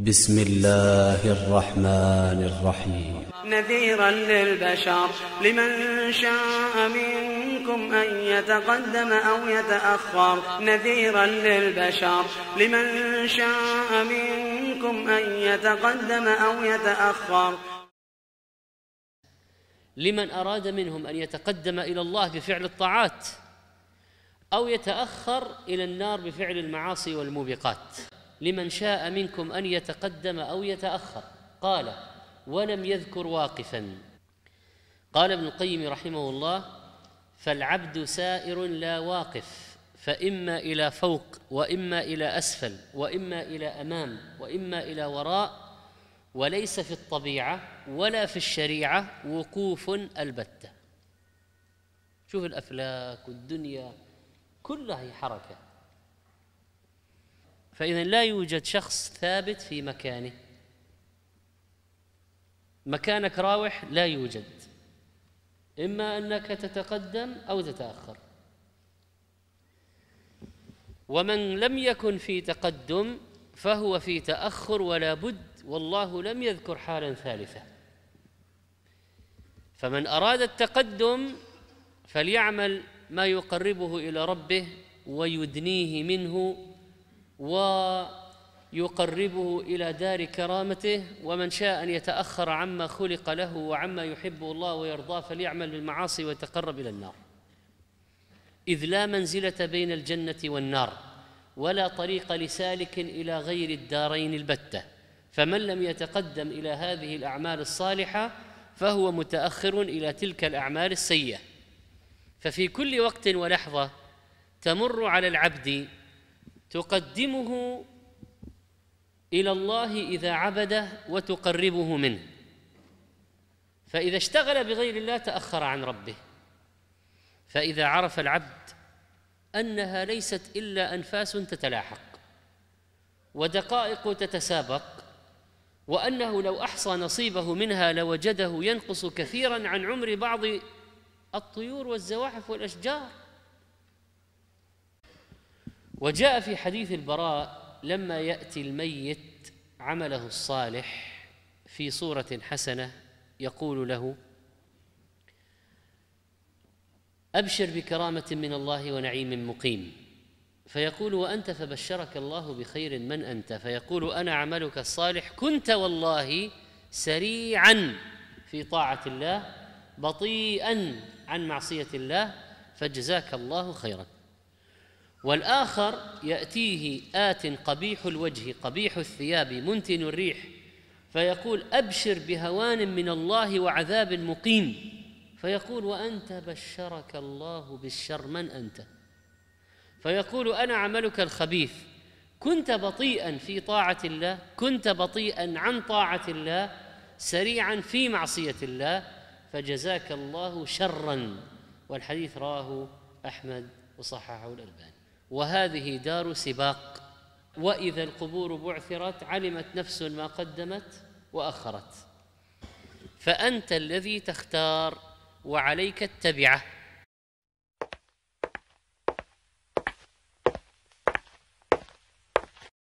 بسم الله الرحمن الرحيم نذيرا للبشر لمن شاء منكم أن يتقدم أو يتأخر نذيرا للبشر لمن شاء منكم أن يتقدم أو يتأخر لمن أراد منهم أن يتقدم إلى الله بفعل الطاعات أو يتأخر إلى النار بفعل المعاصي والموبقات لمن شاء منكم ان يتقدم او يتاخر قال ولم يذكر واقفا قال ابن القيم رحمه الله فالعبد سائر لا واقف فاما الى فوق واما الى اسفل واما الى امام واما الى وراء وليس في الطبيعه ولا في الشريعه وقوف البته شوف الافلاك والدنيا كلها هي حركه فإذا لا يوجد شخص ثابت في مكانه مكانك راوح لا يوجد إما أنك تتقدم أو تتأخر ومن لم يكن في تقدم فهو في تأخر ولا بد والله لم يذكر حالا ثالثة فمن أراد التقدم فليعمل ما يقربه إلى ربه ويدنيه منه ويقربه إلى دار كرامته ومن شاء أن يتأخر عما خلق له وعما يحبه الله ويرضاه فليعمل بالمعاصي ويتقرب إلى النار إذ لا منزلة بين الجنة والنار ولا طريق لسالك إلى غير الدارين البتة فمن لم يتقدم إلى هذه الأعمال الصالحة فهو متأخر إلى تلك الأعمال السيئة ففي كل وقت ولحظة تمر على العبد تقدمه الى الله اذا عبده وتقربه منه فاذا اشتغل بغير الله تاخر عن ربه فاذا عرف العبد انها ليست الا انفاس تتلاحق ودقائق تتسابق وانه لو احصى نصيبه منها لوجده ينقص كثيرا عن عمر بعض الطيور والزواحف والاشجار وجاء في حديث البراء لما ياتي الميت عمله الصالح في صوره حسنه يقول له ابشر بكرامه من الله ونعيم مقيم فيقول وانت فبشرك الله بخير من انت فيقول انا عملك الصالح كنت والله سريعا في طاعه الله بطيئا عن معصيه الله فجزاك الله خيرا والآخر يأتيه آت قبيح الوجه قبيح الثياب منتن الريح فيقول أبشر بهوان من الله وعذاب مقيم فيقول وأنت بشرك الله بالشر من أنت فيقول أنا عملك الخبيث كنت بطيئا في طاعة الله كنت بطيئا عن طاعة الله سريعا في معصية الله فجزاك الله شرا والحديث راه أحمد وصححه الألباني وهذه دار سباق واذا القبور بعثرت علمت نفس ما قدمت واخرت فانت الذي تختار وعليك التبعه